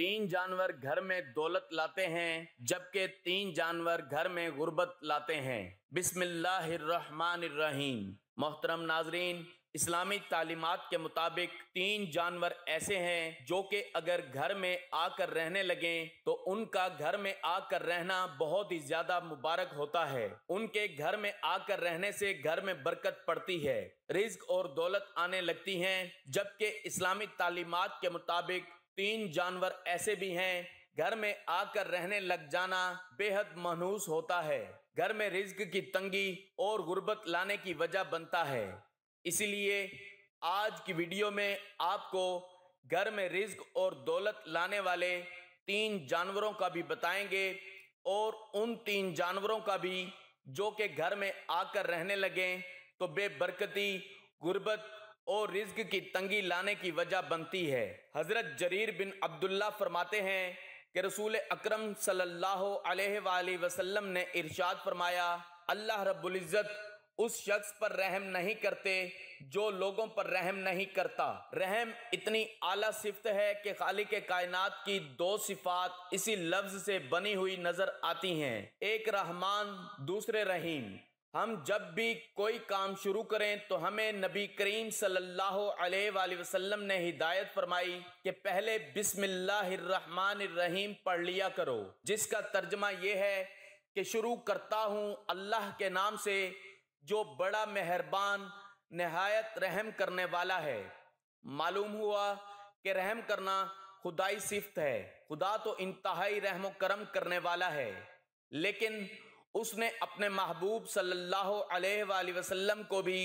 तीन जानवर घर में दौलत लाते हैं जबकि तीन जानवर घर में गुर्बत लाते हैं बिसमीम मोहतरम नाजरीन इस्लामी तालीमत के मुताबिक तीन जानवर ऐसे हैं जो कि अगर घर में आकर रहने लगे तो उनका घर में आकर रहना बहुत ही ज्यादा मुबारक होता है उनके घर में आकर रहने से घर में बरकत पड़ती है रिज्क और दौलत आने लगती हैं जबकि इस्लामी तालीमत के मुताबिक तीन जानवर ऐसे भी हैं घर में आकर रहने लग जाना बेहद मनहूस होता है घर में रिज्क की तंगी और गुर्बत लाने की वजह बनता है इसलिए आज की वीडियो में आपको घर में रिज्क और दौलत लाने वाले तीन जानवरों का भी बताएंगे और उन तीन जानवरों का भी जो कि घर में आकर रहने लगें तो बेबरकती गुर्बत और रिज्क की तंगी लाने की वजह बनती है हज़रत जरीर बिन अब्दुल्ला फरमाते हैं कि रसूल अक्रम सल्लाम ने इर्शाद फरमाया अल्लाह रब्ज़त उस शख्स पर रहम नहीं करते जो लोगों पर रहम नहीं करता रहम इतनी आला सिफत है कि खाली के कायनात की दो सिफात इसी लफ्ज से बनी हुई नजर आती हैं एक रहमान दूसरे रहीम हम जब भी कोई काम शुरू करें तो हमें नबी करीम सल्लल्लाहु अलैहि वसल्लम ने हिदायत फरमाई कि पहले बिस्मिल्लाहिर्रहमानिर्रहीम पढ़ लिया करो जिसका तर्जमा यह है कि शुरू करता हूँ अल्लाह के नाम से जो बड़ा मेहरबान नहायत रहम करने वाला है मालूम हुआ कि रहम करना खुदाई सिफ्त है खुदा तो इंतहाई रहम करम करने वाला है लेकिन उसने अपने महबूब सल्लल्लाहु अलैहि वसल्लम को भी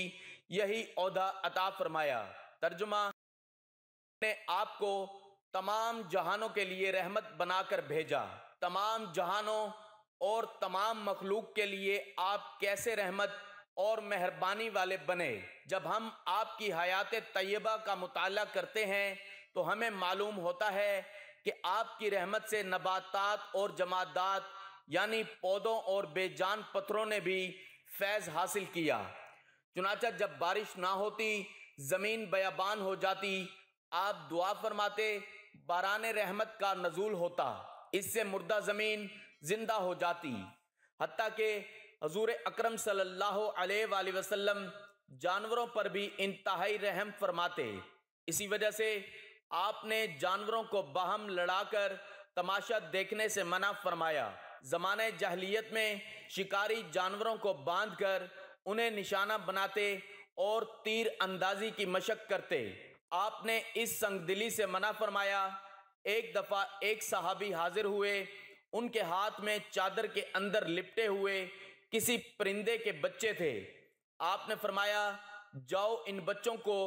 यही अहदा अता फरमाया तर्जुमा ने आपको तमाम जहानों के लिए रहमत बनाकर भेजा तमाम जहानों और तमाम मखलूक के लिए आप कैसे रहमत और मेहरबानी वाले बने जब हम आपकी हयात तयबा का मुताल करते हैं तो हमें मालूम होता है कि आपकी रहमत से नबातात और जमादात यानी पौधों और बेजान पत्थरों ने भी फैज़ हासिल किया चुनाचा जब बारिश ना होती ज़मीन बयाबान हो जाती आप दुआ फरमाते बारान रहमत का नजूल होता इससे मुर्दा ज़मीन ज़िंदा हो जाती हती के हजूर अक्रम सल्लल्लाहु जानवरों पर भी इंतहाई रहम फरमाते इसी वजह से आपने जानवरों को बाहम लड़ाकर तमाशा देखने से मना फरमाया ज़मान जहलीत में शिकारी जानवरों को बांध कर उन्हें निशाना बनाते और तीर अंदाजी की मशक करते आपने इस संगदिली से मना फरमाया एक दफ़ा एक सहाबी हाजिर हुए उनके हाथ में चादर के अंदर लिपटे हुए किसी परिंदे के बच्चे थे आपने फरमाया जाओ इन बच्चों को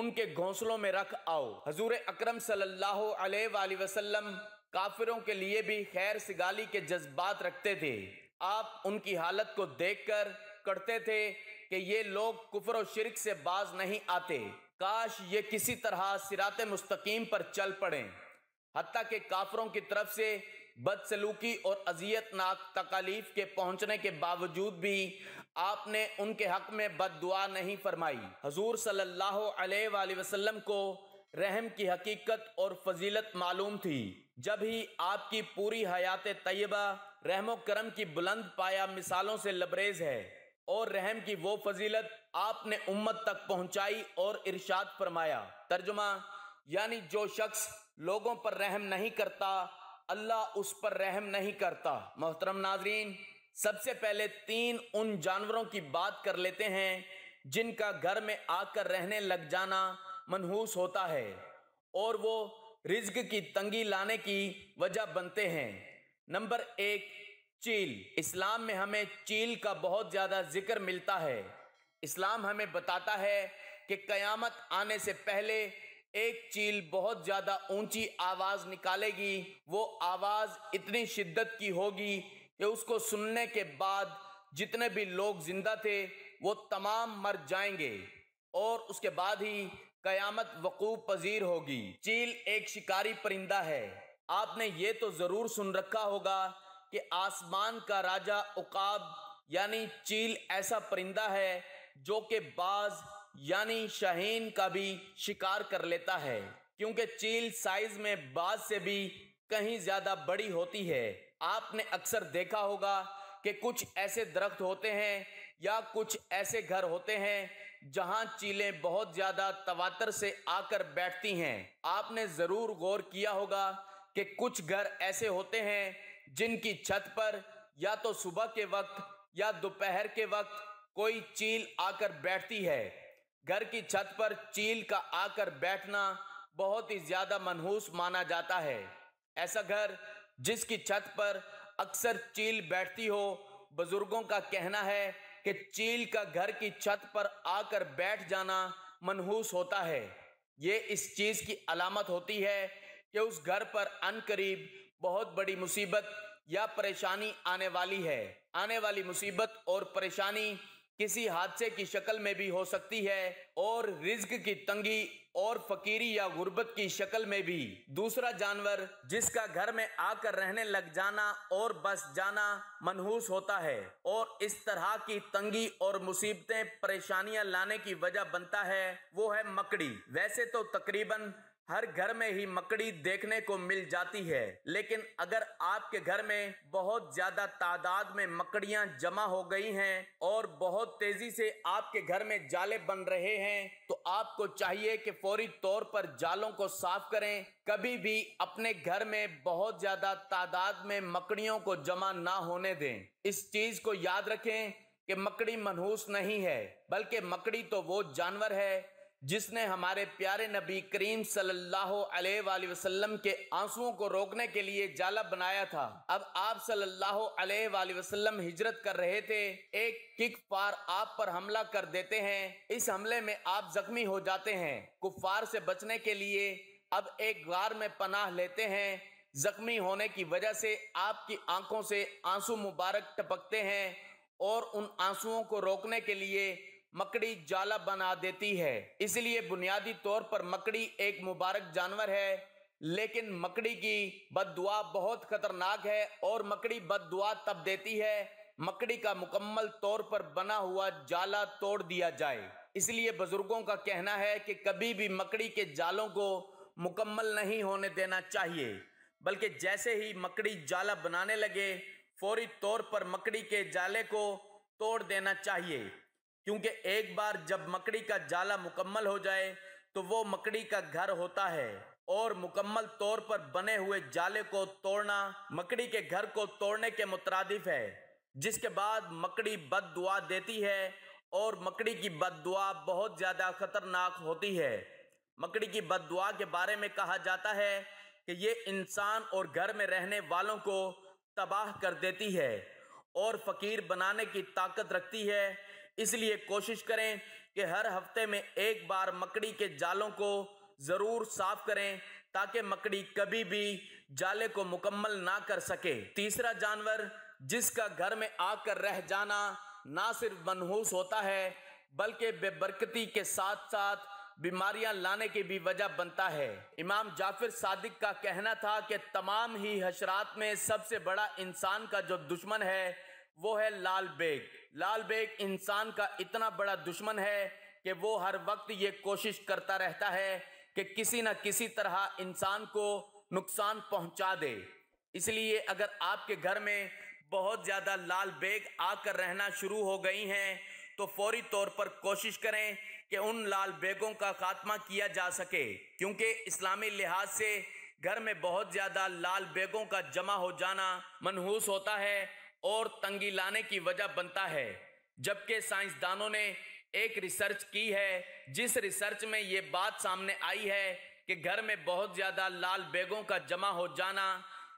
उनके घोंसलों में रख आओ हजूर अक्रम सल्लल्लाहु वसलम काफिरों के लिए भी खैर सिगाली के जज्बात रखते थे आप उनकी हालत को देखकर करते थे कि ये लोग कुफर और शिरक से बाज नहीं आते काश ये किसी तरह सिरात मुस्तकीम पर चल पड़े हती के काफरों की तरफ से बदसलूकी और अजियतनाक तकालीफ के पहुंचने के बावजूद भी आपने उनके हक में बद दुआ नहीं फरमाई हजूर सल्लल्लाहु अलैहि वसल्लम को रहम की हकीकत और फजीलत मालूम थी जब ही आपकी पूरी हयात तयबा रहमो करम की बुलंद पाया मिसालों से लबरेज है और रहम की वो फजीलत आपने उम्मत तक पहुंचाई और इरशाद फरमाया तर्जुमा यानी जो शख्स लोगों पर रहम नहीं करता अल्लाह उस पर रहम नहीं करता मोहतरम नाजरीन सबसे पहले तीन उन जानवरों की बात कर लेते हैं जिनका घर में आकर रहने लग जाना मनहूस होता है और वो रिज्क की तंगी लाने की वजह बनते हैं नंबर एक चील इस्लाम में हमें चील का बहुत ज़्यादा जिक्र मिलता है इस्लाम हमें बताता है कि क़यामत आने से पहले एक चील बहुत ज़्यादा ऊंची आवाज़ निकालेगी वो आवाज़ इतनी शिद्दत की होगी कि उसको सुनने के बाद जितने भी लोग ज़िंदा थे वो तमाम मर जाएंगे और उसके बाद ही कयामत वकूब पजीर होगी चील एक शिकारी परिंदा है आपने ये तो ज़रूर सुन रखा होगा कि आसमान का राजा उकाब यानी चील ऐसा परिंदा है जो कि बाज यानी शाहीन का भी शिकार कर लेता है क्योंकि चील साइज में बाज से भी कहीं ज़्यादा बड़ी होती है आपने अक्सर देखा होगा कि कुछ ऐसे दरख्त होते हैं या कुछ ऐसे घर होते हैं जहां चीलें बहुत ज्यादा तवातर से आकर बैठती हैं आपने जरूर गौर किया होगा कि कुछ घर ऐसे होते हैं जिनकी छत पर या तो सुबह के वक्त या दोपहर के वक्त कोई चील आकर बैठती है घर की छत पर चील का आकर बैठना बहुत ही ज्यादा मनहूस माना जाता है ऐसा घर जिसकी छत पर अक्सर चील बैठती हो बुजुर्गों का कहना है कि चील का घर की छत पर आकर बैठ जाना मनहूस होता है ये इस चीज़ की अलामत होती है कि उस घर पर अनकरीब बहुत बड़ी मुसीबत या परेशानी आने वाली है आने वाली मुसीबत और परेशानी किसी हादसे की शक्ल में भी हो सकती है और रिज्क की तंगी और फकीरी या गुर्बत की शक्ल में भी दूसरा जानवर जिसका घर में आकर रहने लग जाना और बस जाना मनहूस होता है और इस तरह की तंगी और मुसीबतें परेशानियां लाने की वजह बनता है वो है मकड़ी वैसे तो तकरीबन हर घर में ही मकड़ी देखने को मिल जाती है लेकिन अगर आपके घर में बहुत ज्यादा तादाद में मकड़ियां जमा हो गई हैं और बहुत तेजी से आपके घर में जाले बन रहे हैं तो आपको चाहिए कि फौरी तौर पर जालों को साफ करें कभी भी अपने घर में बहुत ज्यादा तादाद में मकड़ियों को जमा ना होने दें इस चीज को याद रखें कि मकड़ी मनहूस नहीं है बल्कि मकड़ी तो वो जानवर है जिसने हमारे प्यारे नबी करीम सल्लल्लाहु अलैहि वसल्लम के आंसुओं को रोकने के लिए जाला बनाया था अब आप सल्लल्लाहु अलैहि वसल्लम हिजरत कर रहे थे एक किक फार आप पर हमला कर देते हैं इस हमले में आप जख्मी हो जाते हैं कुफार से बचने के लिए अब एक गार में पनाह लेते हैं जख्मी होने की वजह से आपकी आंखों से आंसू मुबारक टपकते हैं और उन आंसुओं को रोकने के लिए मकड़ी जाला बना देती है इसलिए बुनियादी तौर पर मकड़ी एक मुबारक जानवर है लेकिन मकड़ी की बददुआ बहुत खतरनाक है और मकड़ी बददुआ तब देती है मकड़ी का मुकम्मल तौर पर बना हुआ जाला तोड़ दिया जाए इसलिए बुजुर्गों का कहना है कि कभी भी मकड़ी के जालों को मुकम्मल नहीं होने देना चाहिए बल्कि जैसे ही मकड़ी जाला बनाने लगे फौरी तौर पर मकड़ी के जाले को तोड़ देना चाहिए क्योंकि एक बार जब मकड़ी का जाला मुकम्मल हो जाए तो वो मकड़ी का घर होता है और मुकम्मल तौर पर बने हुए जाले को तोड़ना मकड़ी के घर को तोड़ने के मुतरदिफ है जिसके बाद मकड़ी बद दुआ देती है और मकड़ी की बद दुआ बहुत ज़्यादा ख़तरनाक होती है मकड़ी की बद दुआ के बारे में कहा जाता है कि ये इंसान और घर में रहने वालों को तबाह कर देती है और फ़कीर बनाने की ताकत रखती है इसलिए कोशिश करें कि हर हफ्ते में एक बार मकड़ी के जालों को ज़रूर साफ करें ताकि मकड़ी कभी भी जाले को मुकम्मल ना कर सके तीसरा जानवर जिसका घर में आकर रह जाना ना सिर्फ मनहूस होता है बल्कि बेबरकती के साथ साथ बीमारियां लाने की भी वजह बनता है इमाम जाफिर सादिक का कहना था कि तमाम ही हशरात में सबसे बड़ा इंसान का जो दुश्मन है वो है लाल बेग लाल बेग इंसान का इतना बड़ा दुश्मन है कि वो हर वक्त ये कोशिश करता रहता है कि किसी न किसी तरह इंसान को नुकसान पहुंचा दे इसलिए अगर आपके घर में बहुत ज़्यादा लाल बेग आकर रहना शुरू हो गई हैं तो फौरी तौर पर कोशिश करें कि उन लाल बेगों का खात्मा किया जा सके क्योंकि इस्लामी लिहाज से घर में बहुत ज़्यादा लाल बेगों का जमा हो जाना मनहूस होता है और तंगी लाने की वजह बनता है जबकि साइंसदानों ने एक रिसर्च की है जिस रिसर्च में ये बात सामने आई है कि घर में बहुत ज़्यादा लाल बेगों का जमा हो जाना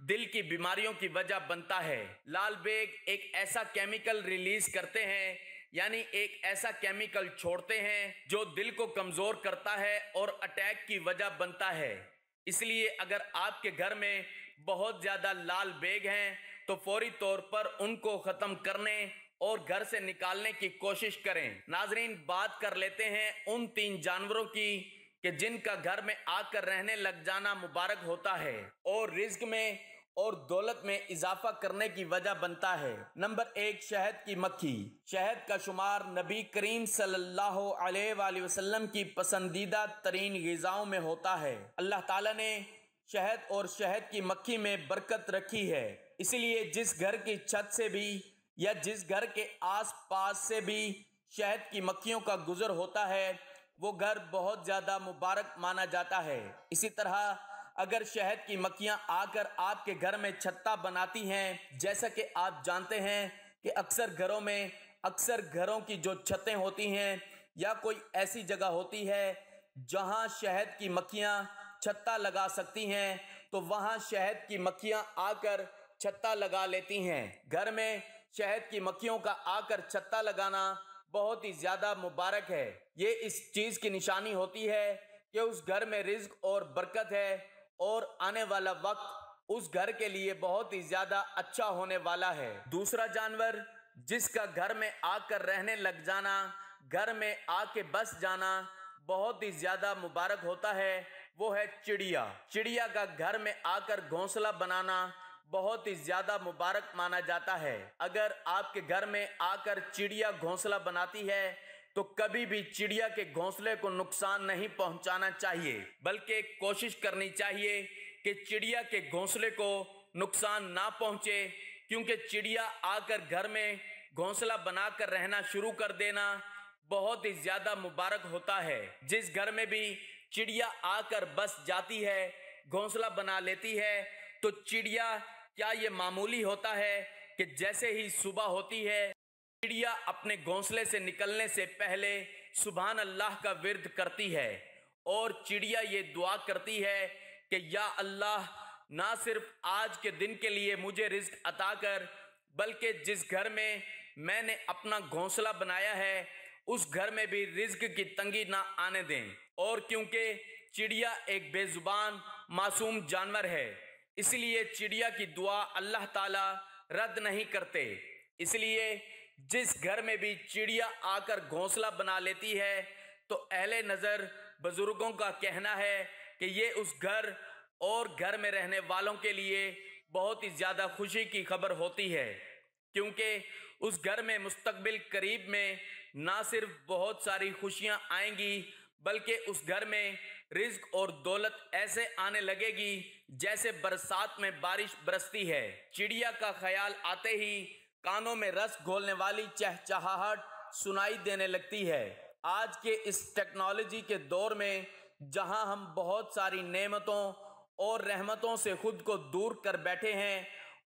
दिल की बीमारियों की वजह बनता है लाल बेग एक ऐसा केमिकल रिलीज करते हैं यानी एक ऐसा केमिकल छोड़ते हैं जो दिल को कमज़ोर करता है और अटैक की वजह बनता है इसलिए अगर आपके घर में बहुत ज़्यादा लाल बेग हैं तो फौरी तौर पर उनको खत्म करने और घर से निकालने की कोशिश करें नाजरीन बात कर लेते हैं उन तीन जानवरों की कि जिनका घर में आकर रहने लग जाना मुबारक होता है और रिज्क में और दौलत में इजाफा करने की वजह बनता है नंबर एक शहद की मक्खी शहद का शुमार नबी करीम सल्लल्लाहु अलैहि वसल्लम की पसंदीदा तरीन गजाओं में होता है अल्लाह ताला ने शहद और शहद की मक्खी में बरकत रखी है इसलिए जिस घर की छत से भी या जिस घर के आस पास से भी शहद की मक्खियों का गुजर होता है वो घर बहुत ज़्यादा मुबारक माना जाता है इसी तरह अगर शहद की मक्खियाँ आकर आपके घर में छत्ता बनाती हैं जैसा कि आप जानते हैं कि अक्सर घरों में अक्सर घरों की जो छतें होती हैं या कोई ऐसी जगह होती है जहाँ शहद की मक्खियाँ छत्ता लगा सकती हैं तो वहाँ शहद की मक्खियाँ आकर छत्ता लगा लेती हैं घर में शहद की मक्खियों का आकर छत्ता लगाना बहुत ही ज़्यादा मुबारक है ये इस चीज़ की निशानी होती है कि उस घर में रिज्क और बरकत है और आने वाला वक्त उस घर के लिए बहुत ही ज़्यादा अच्छा होने वाला है दूसरा जानवर जिसका घर में आकर रहने लग जाना घर में आके बस जाना बहुत ही ज़्यादा मुबारक होता है वो है चिड़िया चिड़िया का घर में आकर घोंसला बनाना बहुत ही ज्यादा मुबारक माना जाता है अगर आपके घर में आकर चिड़िया घोंसला बनाती है तो कभी भी चिड़िया के घोंसले को नुकसान नहीं पहुंचाना चाहिए बल्कि कोशिश करनी चाहिए कि चिड़िया के घोंसले को नुकसान ना पहुंचे क्योंकि चिड़िया आकर घर में घोंसला बनाकर रहना शुरू कर देना बहुत ही ज्यादा मुबारक होता है जिस घर में भी चिड़िया आकर बस जाती है घोंसला बना लेती है तो चिड़िया क्या ये मामूली होता है कि जैसे ही सुबह होती है चिड़िया अपने घोंसले से निकलने से पहले सुबहान अल्लाह का विरद करती है और चिड़िया ये दुआ करती है कि या अल्लाह ना सिर्फ आज के दिन के लिए मुझे रिस्क अता कर बल्कि जिस घर में मैंने अपना घोंसला बनाया है उस घर में भी रिज्क की तंगी ना आने दें और क्योंकि चिड़िया एक बेजुबान मासूम जानवर है इसलिए चिड़िया की दुआ अल्लाह ताला रद्द नहीं करते इसलिए जिस घर में भी चिड़िया आकर घोंसला बना लेती है तो अहले नज़र बुज़ुर्गों का कहना है कि ये उस घर और घर में रहने वालों के लिए बहुत ही ज़्यादा खुशी की खबर होती है क्योंकि उस घर में मुस्तबिल करीब में ना सिर्फ बहुत सारी खुशियां आएंगी बल्कि उस घर में रिज्क और दौलत ऐसे आने लगेगी जैसे बरसात में बारिश बरसती है चिड़िया का ख्याल आते ही कानों में रस घोलने वाली चहचहाहट सुनाई देने लगती है आज के इस टेक्नोलॉजी के दौर में जहां हम बहुत सारी नेमतों और रहमतों से खुद को दूर कर बैठे हैं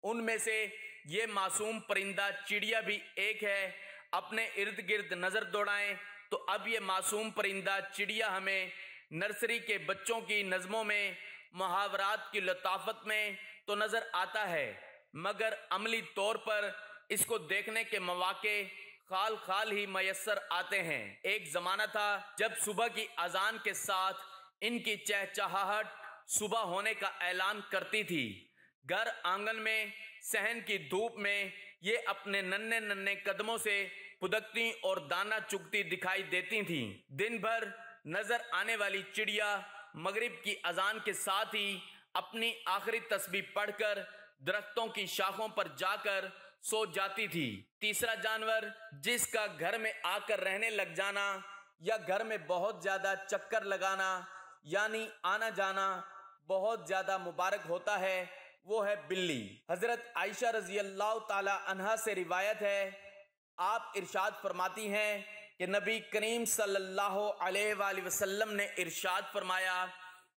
उनमें से ये मासूम परिंदा चिड़िया भी एक है अपने इर्द गिर्द नज़र दौड़ाएं तो अब ये मासूम परिंदा चिड़िया हमें नर्सरी के बच्चों की नज़मों में मुहावरात की लताफत में तो नज़र आता है मगर अमली तौर पर इसको देखने के मौाक़े खाल खाल ही मैसर आते हैं एक ज़माना था जब सुबह की अजान के साथ इनकी चहचहाहट सुबह होने का ऐलान करती थी घर आंगन में सहन की धूप में ये अपने नन्हे नन्हे कदमों से पुदकती और दाना चुगती दिखाई देती थीं। दिन भर नजर आने वाली चिड़िया मगरिब की अजान के साथ ही अपनी आखिरी तस्वीर पढ़कर दरख्तों की शाखों पर जाकर सो जाती थी तीसरा जानवर जिसका घर में आकर रहने लग जाना या घर में बहुत ज़्यादा चक्कर लगाना यानी आना जाना बहुत ज़्यादा मुबारक होता है वो है बिल्ली हज़रत आयशा रजी अल्लाह तला से रिवायत है आप इरशाद फरमाती हैं कि नबी करीम सल्लल्लाहु अलैहि वसल्लम ने इरशाद फरमाया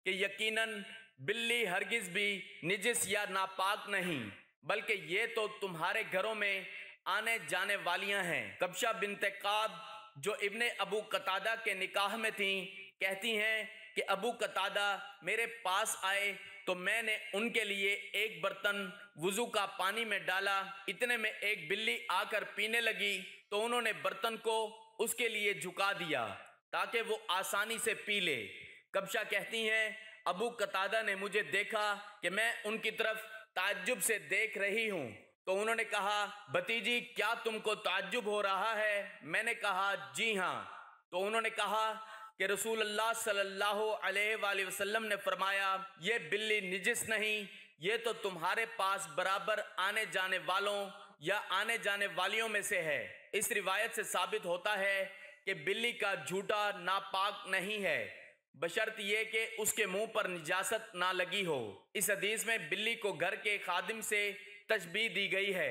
कि यकीनन बिल्ली हरगिज भी निजिस या नापाक नहीं बल्कि ये तो तुम्हारे घरों में आने जाने वालियां हैं कबशा बिनते काब जो इब्ने अबू कतादा के निकाह में थीं कहती हैं कि अबू कतादा मेरे पास आए तो मैंने उनके लिए एक बर्तन वजू का पानी में डाला इतने में एक बिल्ली आकर पीने लगी तो उन्होंने बर्तन को उसके लिए झुका दिया ताकि वो आसानी से पी ले कब्शा कहती हैं अबू कतादा ने मुझे देखा कि मैं उनकी तरफ ताज्जुब से देख रही हूँ तो उन्होंने कहा भतीजी क्या तुमको ताज्जुब हो रहा है मैंने कहा जी हाँ तो उन्होंने कहा कि रसूल अल्लाह सल्लल्लाहु अलैहि वसल्लम ने फरमाया ये बिल्ली निजिस नहीं ये तो तुम्हारे पास बराबर आने जाने वालों या आने जाने वालियों में से है इस रिवायत से साबित होता है कि बिल्ली का झूठा नापाक नहीं है बशर्त यह कि उसके मुंह पर निजासत ना लगी हो इस हदीस में बिल्ली को घर के खादिम से तशबी दी गई है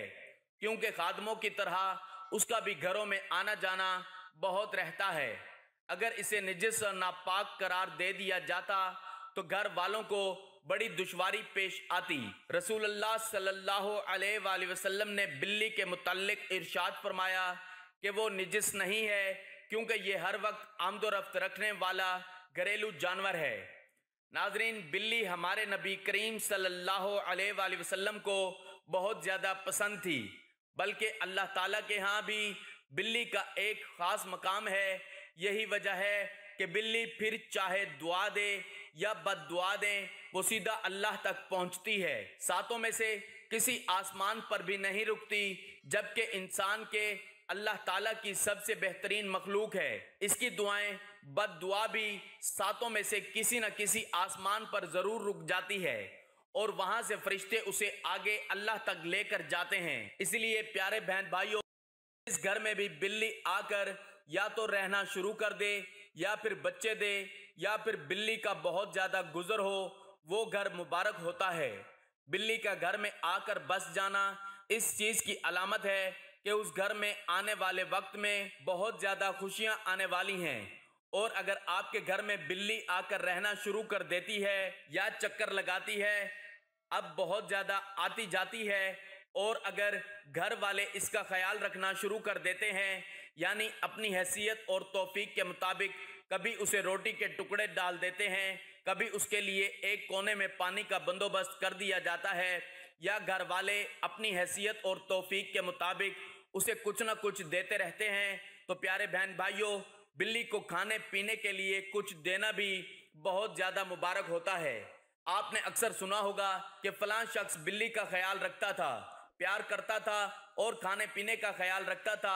क्योंकि खादमों की तरह उसका भी घरों में आना जाना बहुत रहता है अगर इसे निजस और नापाक करार दे दिया जाता तो घर वालों को बड़ी दुशारी पेश आती रसूल सल्लाम ने बिल्ली के मुतलक इरशाद फरमाया कि वो निजस नहीं है क्योंकि ये हर वक्त आमदो रफ्त रखने वाला घरेलू जानवर है नाजरीन बिल्ली हमारे नबी करीम सल्लल्लाहु को बहुत ज़्यादा पसंद थी बल्कि अल्लाह ताला के यहाँ भी बिल्ली का एक ख़ास मकाम है यही वजह है कि बिल्ली फिर चाहे दुआ दे या बद दुआ दें वो सीधा अल्लाह तक पहुंचती है सातों में से किसी आसमान पर भी नहीं रुकती जबकि इंसान के अल्लाह ताला की सबसे बेहतरीन मखलूक है इसकी दुआएं बद दुआ भी सातों में से किसी न किसी आसमान पर ज़रूर रुक जाती है और वहां से फरिश्ते उसे आगे अल्लाह तक लेकर जाते हैं इसलिए प्यारे बहन भाइयों इस घर में भी बिल्ली आकर या तो रहना शुरू कर दे या फिर बच्चे दे या फिर बिल्ली का बहुत ज़्यादा गुजर हो वो घर मुबारक होता है बिल्ली का घर में आकर बस जाना इस चीज़ की अलामत है कि उस घर में आने वाले वक्त में बहुत ज़्यादा खुशियाँ आने वाली हैं और अगर आपके घर में बिल्ली आकर रहना शुरू कर देती है या चक्कर लगाती है अब बहुत ज़्यादा आती जाती है और अगर घर वाले इसका ख्याल रखना शुरू कर देते हैं यानी अपनी हैसियत और तोफीक के मुताबिक कभी उसे रोटी के टुकड़े डाल देते हैं कभी उसके लिए एक कोने में पानी का बंदोबस्त कर दिया जाता है या घर वाले अपनी हैसियत और तोफीक के मुताबिक उसे कुछ ना कुछ देते रहते हैं तो प्यारे बहन भाइयों बिल्ली को खाने पीने के लिए कुछ देना भी बहुत ज़्यादा मुबारक होता है आपने अक्सर सुना होगा कि फलां शख्स बिल्ली का ख्याल रखता था प्यार करता था और खाने पीने का ख्याल रखता था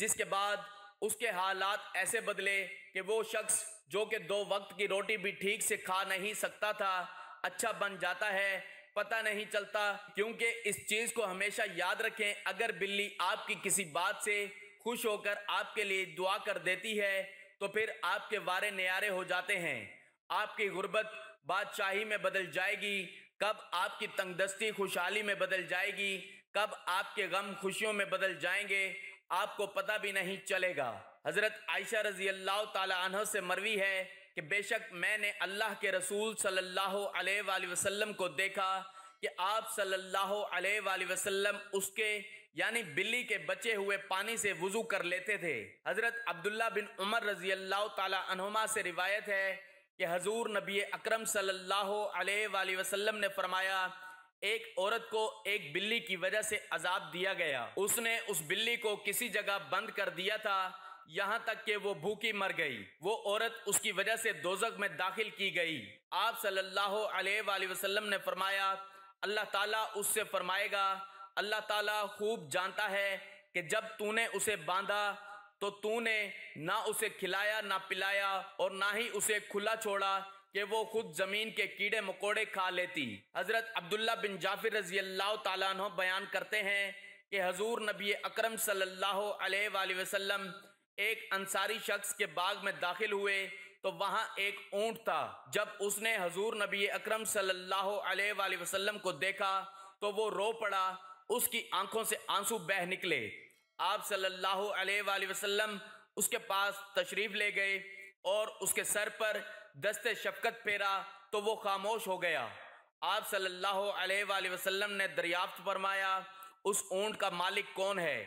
जिसके बाद उसके हालात ऐसे बदले कि वो शख्स जो कि दो वक्त की रोटी भी ठीक से खा नहीं सकता था अच्छा बन जाता है पता नहीं चलता क्योंकि इस चीज़ को हमेशा याद रखें अगर बिल्ली आपकी किसी बात से खुश होकर आपके लिए दुआ कर देती है तो फिर आपके वारे न्यारे हो जाते हैं आपकी गुर्बत बादशाही में बदल जाएगी कब आपकी तंगदस्ती खुशहाली में बदल जाएगी कब आपके गम खुशियों में बदल जाएंगे आपको पता भी नहीं चलेगा हज़रत आयशा रजी अल्लाह तह से मरवी है कि बेशक मैंने अल्लाह के रसूल सल्लल्लाहु अलैहि वसल्लम को देखा कि आप सल्लल्लाहु अलैहि वसल्लम उसके यानी बिल्ली के बचे हुए पानी से वज़ू कर लेते थे हज़रत अब्दुल्ला बिन उमर रजी अल्लाह तहुमा से रिवायत है कि हजूर नबी अक्रम सल्लल्लाहु अलैहि वसल्लम ने फरमाया एक औरत को एक बिल्ली की वजह से अजाब दिया गया उसने उस बिल्ली को किसी जगह बंद कर दिया था यहाँ तक कि वो भूखी मर गई वो औरत उसकी वजह से दोजक में दाखिल की गई आप सल्लल्लाहु अलैहि वसल्लम ने फरमाया अल्लाह ताला उससे फरमाएगा अल्लाह ताला खूब जानता है कि जब तूने उसे बांधा तो तूने ना उसे खिलाया ना पिलाया और ना ही उसे खुला छोड़ा कि वो खुद जमीन के कीड़े मकोड़े खा लेती हजरत अब्दुल्ला बिन जाफिर रजी अल्लाह तु बयान करते हैं कि हजूर नबी अक्रम सल्लाम एक अंसारी शख्स के बाग में दाखिल हुए तो वहाँ एक ऊंट था जब उसने हजूर नबी अक्रम सल्लाम को देखा तो वो रो पड़ा उसकी आंखों से आंसू बह निकले आप सल्लाम उसके पास तशरीफ़ ले गए और उसके सर पर दस्त शफकत फेरा तो वो खामोश हो गया आप सल्लल्लाहु अलैहि वसल्लम ने दरियाफ्त फरमाया उस ऊंट का मालिक कौन है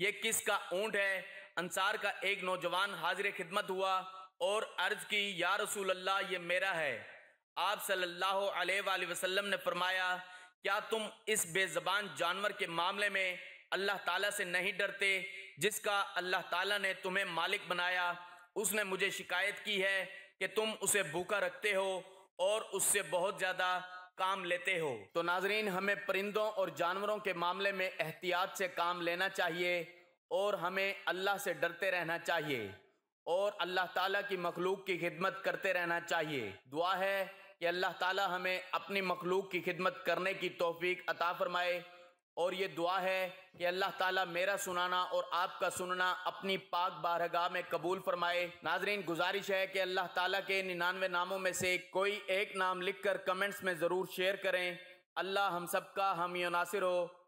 ये किसका ऊंट है अंसार का एक नौजवान हाजिर खिदमत हुआ और अर्ज की या रसूल अल्लाह ये मेरा है आप सल्लल्लाहु अलैहि वसल्लम ने फरमाया क्या तुम इस बेज़बान जानवर के मामले में अल्लाह ताला से नहीं डरते जिसका अल्लाह ताला ने तुम्हें मालिक बनाया उसने मुझे शिकायत की है कि तुम उसे भूखा रखते हो और उससे बहुत ज़्यादा काम लेते हो तो नाजरीन हमें परिंदों और जानवरों के मामले में एहतियात से काम लेना चाहिए और हमें अल्लाह से डरते रहना चाहिए और अल्लाह ताला की मखलूक की खिदमत करते रहना चाहिए दुआ है कि अल्लाह ताला हमें अपनी मखलूक की खिदमत करने की तोफीक अता फरमाए और ये दुआ है कि अल्लाह ताला मेरा सुनाना और आपका सुनना अपनी पाक बारहगाह में कबूल फरमाए नाजरीन गुजारिश है कि अल्लाह ताला के निन्यानवे नामों में से कोई एक नाम लिखकर कमेंट्स में ज़रूर शेयर करें अल्लाह हम सबका हम यनासर हो